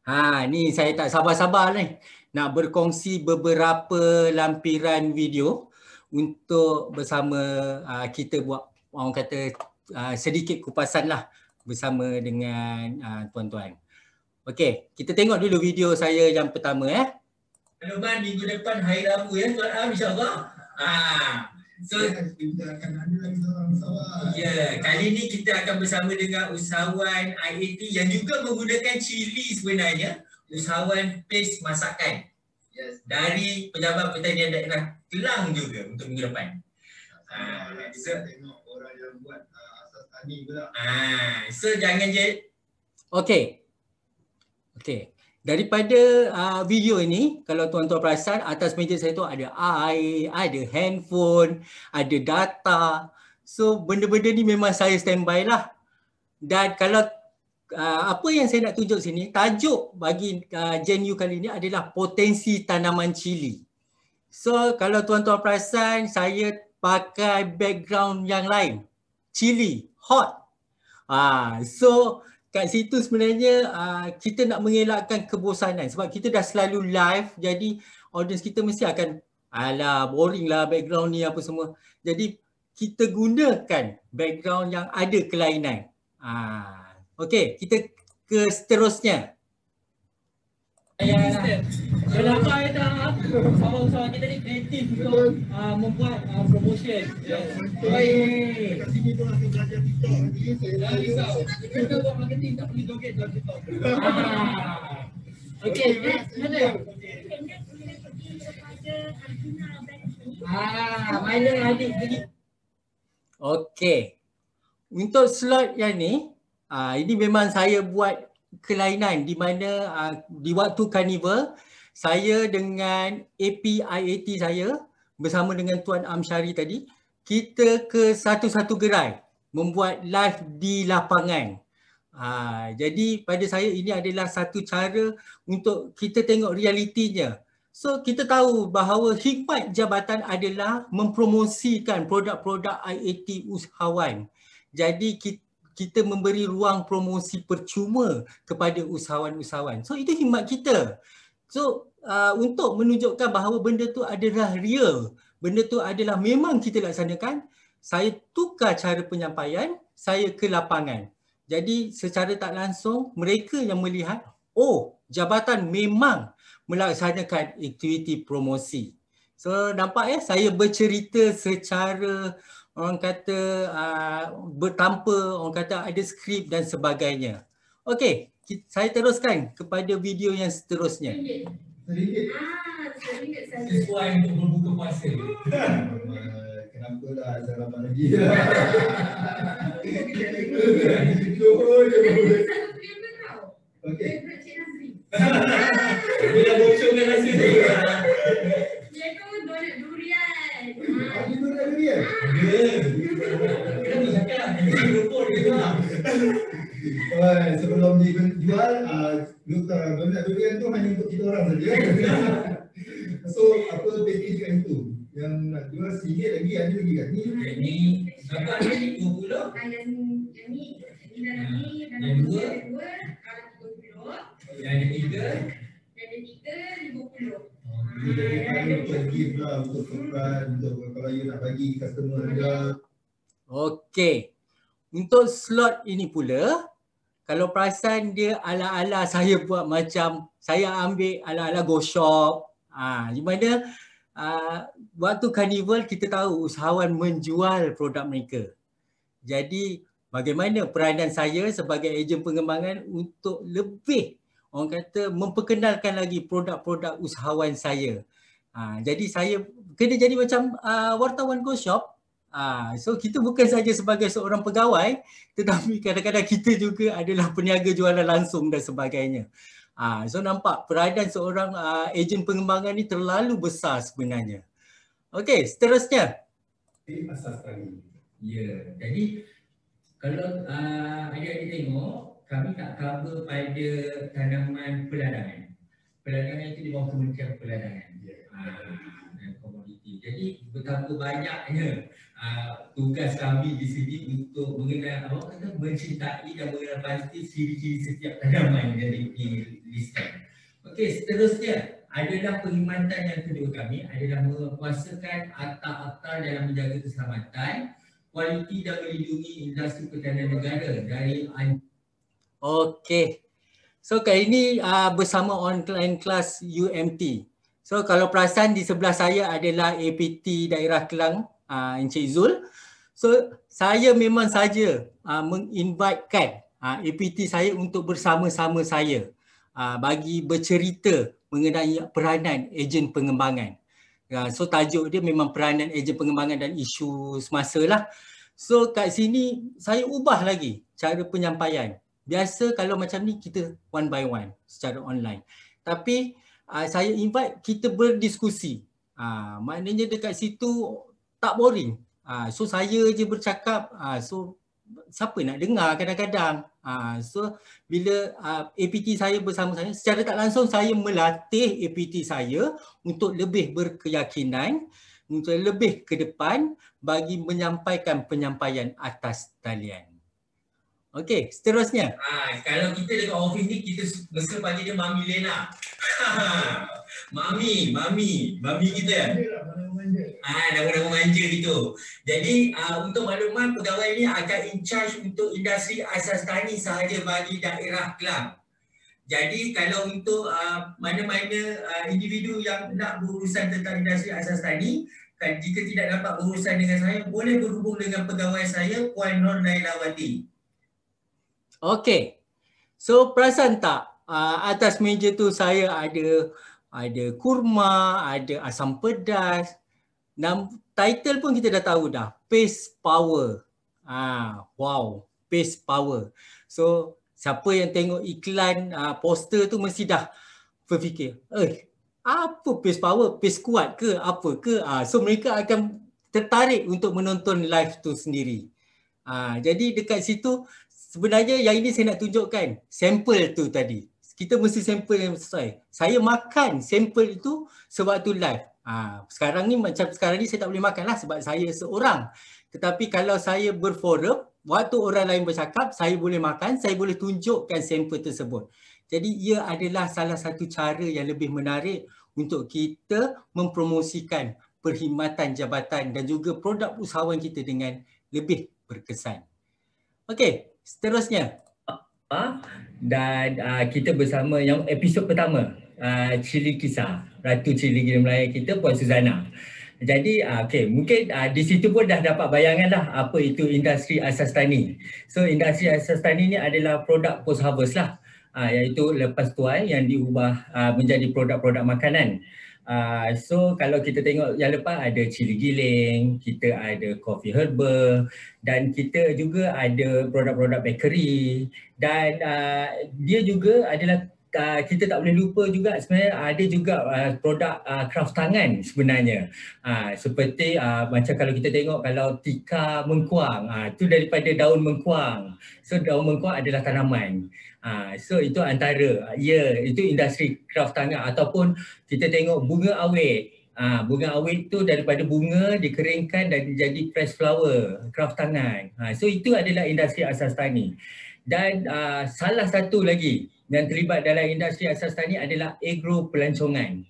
Ha ni saya tak sabar-sabar ni nak berkongsi beberapa lampiran video untuk bersama uh, kita buat orang kata uh, sedikit kupasan lah bersama dengan uh, tuan-tuan. Okey, kita tengok dulu video saya yang pertama eh. Maklumat minggu depan hari Rabu ya tuan Am insyaAllah. Ha. So, ya, ya, kali ni kita akan bersama dengan usahawan IAT yang juga menggunakan cili sebenarnya. Usahawan pes Masakan. Yes. Dari Pejabat Pertanian Daerah Kelang juga untuk minggu depan. Ha. So, tengok orang yang buat ah, asas tani pula. Ha. So, jangan je. Okay. Okay. Daripada uh, video ini, kalau tuan-tuan perasan atas meja saya tu ada air, ada handphone, ada data. So benda-benda ni memang saya standby lah. Dan kalau uh, apa yang saya nak tunjuk sini, tajuk bagi uh, Gen U kali ini adalah potensi tanaman cili. So kalau tuan-tuan perasan saya pakai background yang lain. Cili, hot. Ah, uh, so kat situ sebenarnya uh, kita nak mengelakkan kebosanan sebab kita dah selalu live jadi audience kita mesti akan alah boring lah background ni apa semua jadi kita gunakan background yang ada kelainan. Ah, uh, okay, kita ke seterusnya. Ya, nah. Dah lapar dah. Sama usaha kita ni kreatif untuk uh, membuat uh, promotion. Yeah. Okay. Baik. Kita pun akan belajar TikTok. Jangan risau. Kita buat marketing tak boleh joget dalam TikTok. Okay. Next. Mana? Ah, Milo adik. Okay. Untuk slot yang ni, ah uh, ini memang saya buat kelainan di mana uh, di waktu karnival saya dengan APIAT saya bersama dengan Tuan Amshari tadi kita ke satu-satu gerai membuat live di lapangan. Ha, jadi pada saya ini adalah satu cara untuk kita tengok realitinya. So kita tahu bahawa hikmat jabatan adalah mempromosikan produk-produk IAT usahawan. Jadi kita kita memberi ruang promosi percuma kepada usahawan-usahawan. So itu himat kita. So uh, untuk menunjukkan bahawa benda tu adalah real, benda tu adalah memang kita laksanakan, saya tukar cara penyampaian saya ke lapangan. Jadi secara tak langsung mereka yang melihat, oh jabatan memang melaksanakan aktiviti promosi. So nampak ya saya bercerita secara orang kata uh, ah, bertanpa orang kata ada skrip dan sebagainya. Okey, saya teruskan kepada video yang seterusnya. Sedikit. Ah, sedikit saja. Sesuai untuk membuka puasa. Eh, Kenapa lah Azhar Abang lagi? [LAUGHS] Okay. Bila bocor dengan nasi tu. Dia tu Ah, dia duduk dia. Dia. Kenapa dia cakap? Sebelum dijual, jual, uh, dia tu hanya untuk kita orang saja. [LAUGHS] so, apa package yang itu? Yang nak jual RM1 lagi, ada lagi kan? Ni, ni, berapa ni? RM20? Yang ni, yang ni, yang ni, ah, yang ni, yang ni, yang ni, yang ni, yang ni, yang ni, yang ni, yang ni, yang ni, bila dia tanya macam lah untuk tukar, untuk kalau nak bagi customer anda. Okay. Untuk slot ini pula, kalau perasan dia ala-ala saya buat macam saya ambil ala-ala go shop. Ha, di mana ha, waktu carnival kita tahu usahawan menjual produk mereka. Jadi bagaimana peranan saya sebagai ejen pengembangan untuk lebih orang kata memperkenalkan lagi produk-produk usahawan saya. Ha, jadi saya kena jadi macam uh, wartawan go shop. Ha, so kita bukan saja sebagai seorang pegawai tetapi kadang-kadang kita juga adalah peniaga jualan langsung dan sebagainya. Ha, so nampak peradaan seorang uh, ejen pengembangan ni terlalu besar sebenarnya. Okey, seterusnya. Jadi pasal sekali. Ya, jadi kalau uh, adik-adik tengok kami tak cover pada tanaman peladangan. Peladangan itu di bawah kementerian peladangan. Yeah. Ya. komoditi. Jadi betapa banyaknya aa, ah, tugas kami di sini untuk mengenai apa kata mencintai dan mengenal pasti siri-siri setiap tanaman yang dituliskan. Okey, seterusnya adalah perkhidmatan yang kedua kami adalah menguasakan akta-akta dalam menjaga keselamatan, kualiti dan melindungi industri pertanian negara dari ancaman Okey. So kali ini uh, bersama online class UMT. So kalau perasan di sebelah saya adalah APT daerah Kelang, uh, Encik Zul. So saya memang saja uh, menginvitekan uh, APT saya untuk bersama-sama saya uh, bagi bercerita mengenai peranan ejen pengembangan. Uh, so tajuk dia memang peranan ejen pengembangan dan isu semasa lah. So kat sini saya ubah lagi cara penyampaian biasa kalau macam ni kita one by one secara online tapi uh, saya invite kita berdiskusi uh, maknanya dekat situ tak boring uh, so saya je bercakap uh, so siapa nak dengar kadang-kadang uh, so bila uh, APT saya bersama saya secara tak langsung saya melatih APT saya untuk lebih berkeyakinan untuk lebih ke depan bagi menyampaikan penyampaian atas talian Okey, seterusnya. Ha, kalau kita dekat office ni kita mesti panggil dia Mami Lena. [LAUGHS] mami, mami, mami kita. Ah, ha, dah orang manja gitu. Jadi uh, untuk makluman pegawai ini akan in charge untuk industri asas tani sahaja bagi daerah Kelang. Jadi kalau untuk ha, mana-mana uh, individu yang nak berurusan tentang industri asas tani, dan jika tidak dapat berurusan dengan saya, boleh berhubung dengan pegawai saya Puan Nur Nailawati. Okay. So perasan tak uh, atas meja tu saya ada ada kurma, ada asam pedas. Dan title pun kita dah tahu dah. Pace Power. Ah, wow. Pace Power. So siapa yang tengok iklan uh, poster tu mesti dah berfikir, eh apa pace power? Pace kuat ke? Apa ke? Uh, so mereka akan tertarik untuk menonton live tu sendiri. Uh, jadi dekat situ sebenarnya yang ini saya nak tunjukkan sampel tu tadi. Kita mesti sampel yang sesuai. Saya makan sampel itu sewaktu live. Ha, sekarang ni macam sekarang ni saya tak boleh makan lah sebab saya seorang. Tetapi kalau saya berforum, waktu orang lain bercakap, saya boleh makan, saya boleh tunjukkan sampel tersebut. Jadi ia adalah salah satu cara yang lebih menarik untuk kita mempromosikan perkhidmatan jabatan dan juga produk usahawan kita dengan lebih berkesan. Okey, seterusnya dan uh, kita bersama yang episod pertama uh, Cili Kisah Ratu Cili Gila Melayu kita Puan Suzana jadi uh, ah, okay, mungkin uh, di situ pun dah dapat bayangan lah apa itu industri asas tani so industri asas tani ni adalah produk post harvest lah uh, iaitu lepas tuai yang diubah uh, menjadi produk-produk makanan Uh, so kalau kita tengok yang lepas ada cili giling, kita ada coffee herbal dan kita juga ada produk-produk bakery dan uh, dia juga adalah Uh, kita tak boleh lupa juga sebenarnya ada juga uh, produk uh, craft tangan sebenarnya uh, seperti uh, macam kalau kita tengok kalau tika mengkuang itu uh, daripada daun mengkuang so daun mengkuang adalah tanaman Ah, so itu antara ya yeah, itu industri craft tangan ataupun kita tengok bunga awet ha, bunga awet tu daripada bunga dikeringkan dan jadi press flower craft tangan ha, so itu adalah industri asas tani dan ha, salah satu lagi yang terlibat dalam industri asas tani adalah agro pelancongan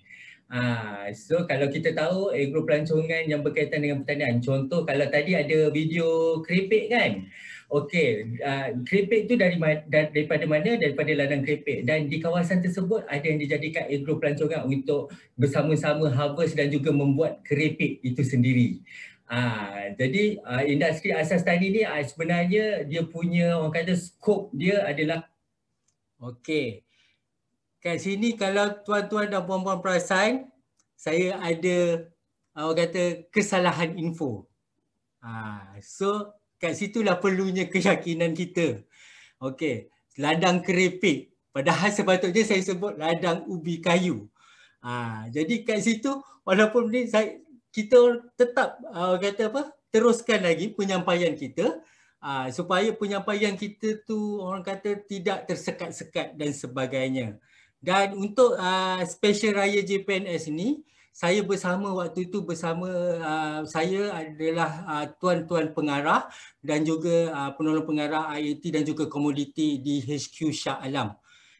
Ah, so kalau kita tahu agro pelancongan yang berkaitan dengan pertanian contoh kalau tadi ada video keripik kan okey uh, keripik itu dari dar, daripada mana daripada ladang keripik dan di kawasan tersebut ada yang dijadikan agro pelancongan untuk bersama-sama harvest dan juga membuat keripik itu sendiri Aa, ah, jadi uh, industri asas tadi ni uh, sebenarnya dia punya orang kata scope dia adalah Okey. Kat sini kalau tuan-tuan dan puan-puan perasan saya ada uh, orang kata kesalahan info. Uh, so kat situlah perlunya keyakinan kita. Okey, ladang keripik. Padahal sepatutnya saya sebut ladang ubi kayu. Ha, jadi kat situ walaupun ni saya, kita tetap uh, kata apa? Teruskan lagi penyampaian kita uh, supaya penyampaian kita tu orang kata tidak tersekat-sekat dan sebagainya. Dan untuk uh, special raya JPNS ni, saya bersama waktu itu bersama uh, saya adalah uh, tuan-tuan pengarah dan juga uh, penolong pengarah IAT dan juga komoditi di HQ Shah Alam.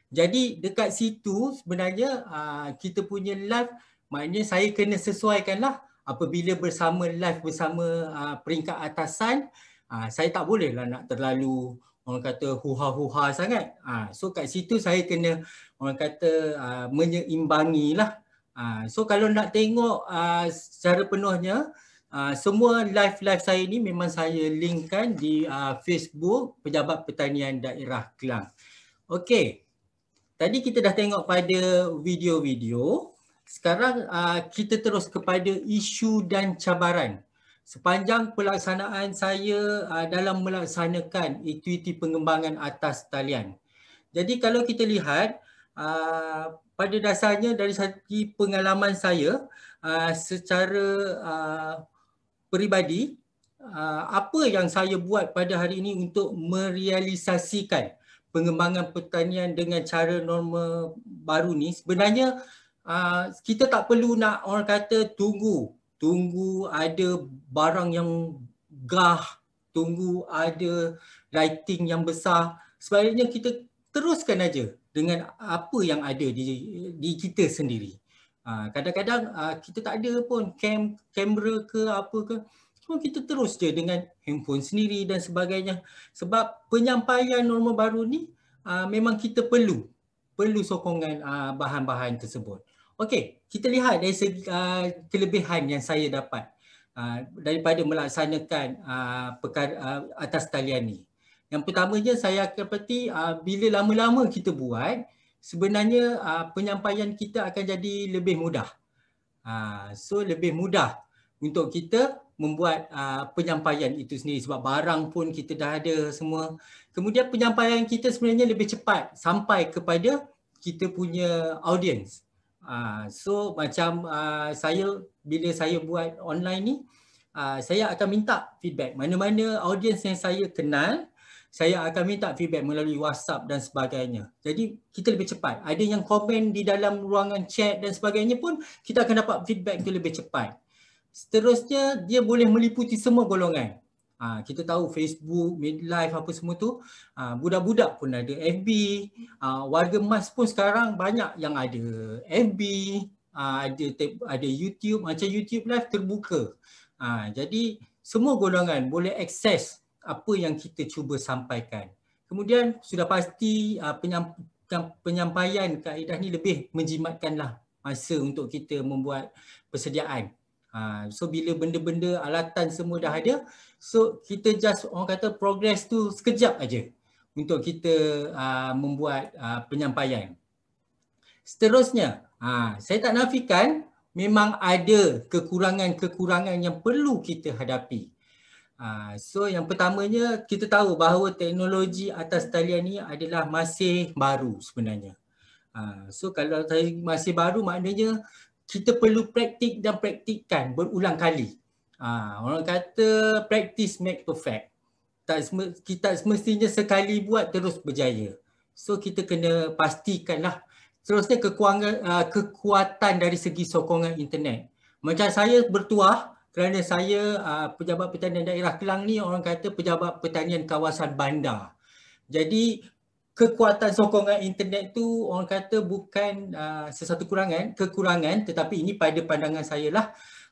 Jadi dekat situ sebenarnya uh, kita punya live maknanya saya kena sesuaikanlah apabila bersama live bersama uh, peringkat atasan uh, saya tak bolehlah nak terlalu orang kata huha-huha sangat. Uh, so kat situ saya kena orang kata uh, menyeimbangilah Ah, so kalau nak tengok uh, secara penuhnya uh, Semua live-live saya ni memang saya linkkan di uh, Facebook Pejabat Pertanian Daerah Kelang Okey, tadi kita dah tengok pada video-video Sekarang uh, kita terus kepada isu dan cabaran Sepanjang pelaksanaan saya uh, dalam melaksanakan aktiviti pengembangan atas talian Jadi kalau kita lihat uh, pada dasarnya dari segi pengalaman saya uh, secara uh, peribadi uh, apa yang saya buat pada hari ini untuk merealisasikan pengembangan pertanian dengan cara norma baru ni sebenarnya uh, kita tak perlu nak orang kata tunggu tunggu ada barang yang gah tunggu ada writing yang besar Sebaliknya kita teruskan aja dengan apa yang ada di di kita sendiri. Ha, kadang-kadang ha, kita tak ada pun cam, kamera ke apa ke. Cuma kita terus je dengan handphone sendiri dan sebagainya. Sebab penyampaian norma baru ni ha, memang kita perlu. Perlu sokongan bahan-bahan tersebut. Okey, kita lihat dari segi kelebihan yang saya dapat daripada melaksanakan perkara atas talian ni. Yang pertamanya saya akan peti uh, ah, bila lama-lama kita buat sebenarnya uh, penyampaian kita akan jadi lebih mudah. Uh, so lebih mudah untuk kita membuat uh, penyampaian itu sendiri sebab barang pun kita dah ada semua. Kemudian penyampaian kita sebenarnya lebih cepat sampai kepada kita punya audience. Uh, so macam uh, saya bila saya buat online ni uh, saya akan minta feedback mana-mana audience yang saya kenal saya akan minta feedback melalui WhatsApp dan sebagainya. Jadi kita lebih cepat. Ada yang komen di dalam ruangan chat dan sebagainya pun kita akan dapat feedback itu lebih cepat. Seterusnya dia boleh meliputi semua golongan. Ha, kita tahu Facebook, Midlife apa semua tu. Ha, budak-budak pun ada FB. Ha, warga emas pun sekarang banyak yang ada FB. Ha, ada ada YouTube. Macam YouTube Live terbuka. Ha, jadi semua golongan boleh akses apa yang kita cuba sampaikan. Kemudian sudah pasti uh, penyam, penyampaian kaedah ni lebih menjimatkanlah masa untuk kita membuat persediaan. Uh, so bila benda-benda alatan semua dah ada, so kita just orang kata progress tu sekejap aja untuk kita uh, membuat uh, penyampaian. Seterusnya, uh, saya tak nafikan memang ada kekurangan-kekurangan yang perlu kita hadapi. Ah, so yang pertamanya kita tahu bahawa teknologi atas talian ni adalah masih baru sebenarnya. Uh, so kalau masih baru maknanya kita perlu praktik dan praktikkan berulang kali. Uh, orang kata practice make perfect. Tak kita semestinya sekali buat terus berjaya. So kita kena pastikanlah terusnya kekuatan, kekuatan dari segi sokongan internet. Macam saya bertuah kerana saya uh, pejabat pertanian daerah Kelang ni orang kata pejabat pertanian kawasan bandar. Jadi kekuatan sokongan internet tu orang kata bukan uh, sesuatu kurangan, kekurangan tetapi ini pada pandangan saya lah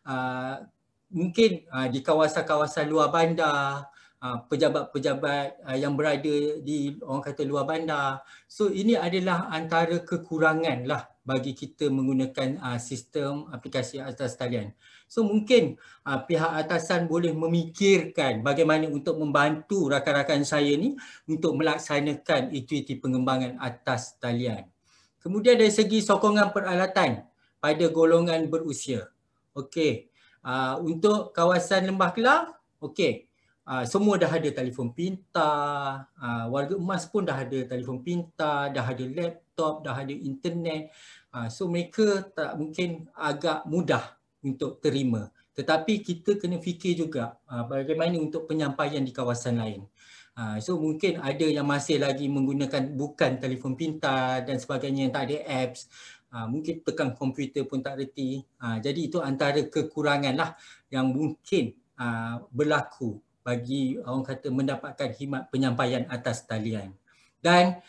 uh, mungkin uh, di kawasan-kawasan luar bandar pejabat-pejabat uh, yang berada di orang kata luar bandar. So ini adalah antara kekurangan lah bagi kita menggunakan uh, sistem aplikasi atas talian. So mungkin uh, pihak atasan boleh memikirkan bagaimana untuk membantu rakan-rakan saya ni untuk melaksanakan aktiviti pengembangan atas talian. Kemudian dari segi sokongan peralatan pada golongan berusia. Okey. Uh, untuk kawasan Lembah Kelang, okey. Uh, semua dah ada telefon pintar, uh, warga emas pun dah ada telefon pintar, dah ada laptop, dah ada internet. Uh, so mereka tak mungkin agak mudah untuk terima. Tetapi kita kena fikir juga ah, bagaimana untuk penyampaian di kawasan lain. Ah, so mungkin ada yang masih lagi menggunakan bukan telefon pintar dan sebagainya yang tak ada apps. Ah, mungkin tekan komputer pun tak reti. Jadi itu antara kekurangan lah yang mungkin berlaku bagi orang kata mendapatkan khidmat penyampaian atas talian. Dan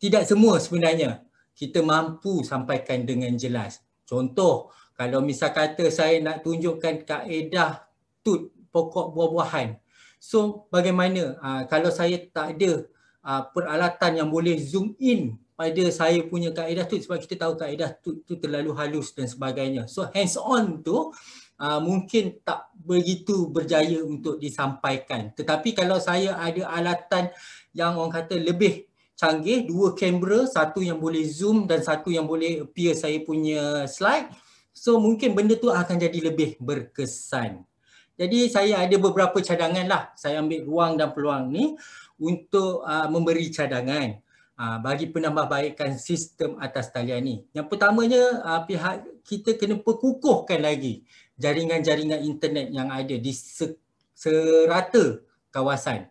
tidak semua sebenarnya kita mampu sampaikan dengan jelas. Contoh, kalau misal kata saya nak tunjukkan kaedah tut pokok buah-buahan. So bagaimana uh, kalau saya tak ada uh, peralatan yang boleh zoom in pada saya punya kaedah tut sebab kita tahu kaedah tut tu terlalu halus dan sebagainya. So hands on tu uh, mungkin tak begitu berjaya untuk disampaikan. Tetapi kalau saya ada alatan yang orang kata lebih canggih, dua kamera, satu yang boleh zoom dan satu yang boleh appear saya punya slide So mungkin benda tu akan jadi lebih berkesan. Jadi saya ada beberapa cadangan lah. Saya ambil ruang dan peluang ni untuk uh, memberi cadangan uh, bagi penambahbaikan sistem atas talian ni. Yang pertamanya uh, pihak kita kena perkukuhkan lagi jaringan-jaringan internet yang ada di serata kawasan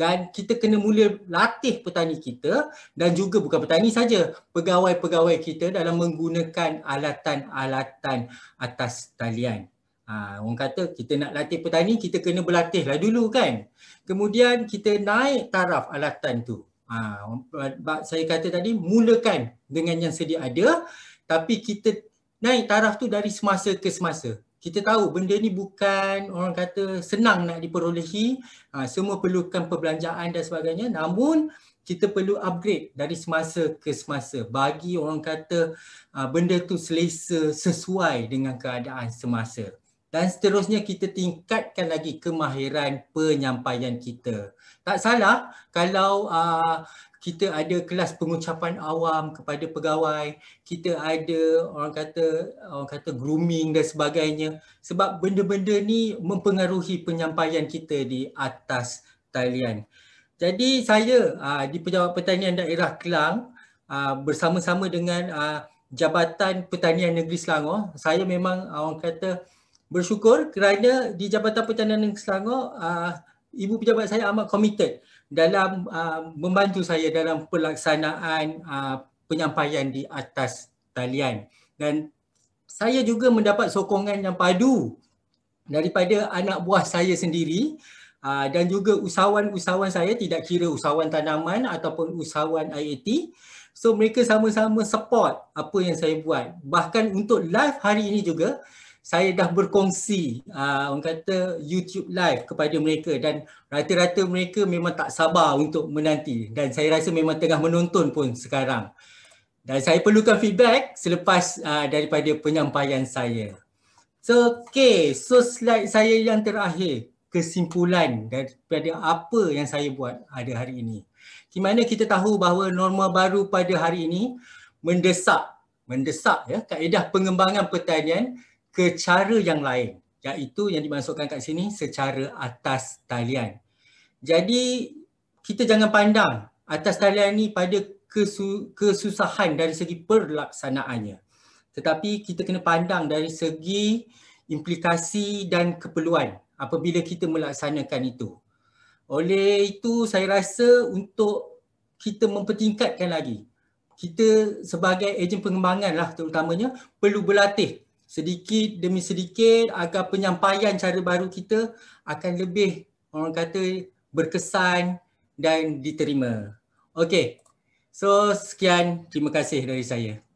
dan kita kena mula latih petani kita dan juga bukan petani saja pegawai-pegawai kita dalam menggunakan alatan-alatan atas talian. Ha, orang kata kita nak latih petani kita kena berlatihlah dulu kan. Kemudian kita naik taraf alatan tu. Ha, saya kata tadi mulakan dengan yang sedia ada tapi kita naik taraf tu dari semasa ke semasa kita tahu benda ni bukan orang kata senang nak diperolehi ha, semua perlukan perbelanjaan dan sebagainya namun kita perlu upgrade dari semasa ke semasa bagi orang kata ha, benda tu selesa sesuai dengan keadaan semasa dan seterusnya kita tingkatkan lagi kemahiran penyampaian kita. Tak salah kalau uh, kita ada kelas pengucapan awam kepada pegawai, kita ada orang kata orang kata grooming dan sebagainya sebab benda-benda ni mempengaruhi penyampaian kita di atas talian. Jadi saya uh, di Pejabat Pertanian Daerah Kelang ah, bersama-sama dengan uh, Jabatan Pertanian Negeri Selangor, saya memang uh, orang kata bersyukur kerana di Jabatan Pertanian Negeri Selangor uh, ibu pejabat saya amat committed dalam uh, membantu saya dalam pelaksanaan uh, penyampaian di atas talian dan saya juga mendapat sokongan yang padu daripada anak buah saya sendiri uh, dan juga usahawan-usahawan saya tidak kira usahawan tanaman ataupun usahawan IAT so mereka sama-sama support apa yang saya buat bahkan untuk live hari ini juga saya dah berkongsi uh, orang kata YouTube live kepada mereka dan rata-rata mereka memang tak sabar untuk menanti dan saya rasa memang tengah menonton pun sekarang. Dan saya perlukan feedback selepas uh, daripada penyampaian saya. So okay, so slide saya yang terakhir kesimpulan daripada apa yang saya buat ada hari ini. Di mana kita tahu bahawa norma baru pada hari ini mendesak mendesak ya kaedah pengembangan pertanian ke cara yang lain iaitu yang dimasukkan kat sini secara atas talian. Jadi kita jangan pandang atas talian ni pada kesu- kesusahan dari segi perlaksanaannya. Tetapi kita kena pandang dari segi implikasi dan keperluan apabila kita melaksanakan itu. Oleh itu saya rasa untuk kita mempertingkatkan lagi kita sebagai ejen pengembangan lah terutamanya perlu berlatih sedikit demi sedikit agar penyampaian cara baru kita akan lebih orang kata berkesan dan diterima. Okey. So sekian terima kasih dari saya.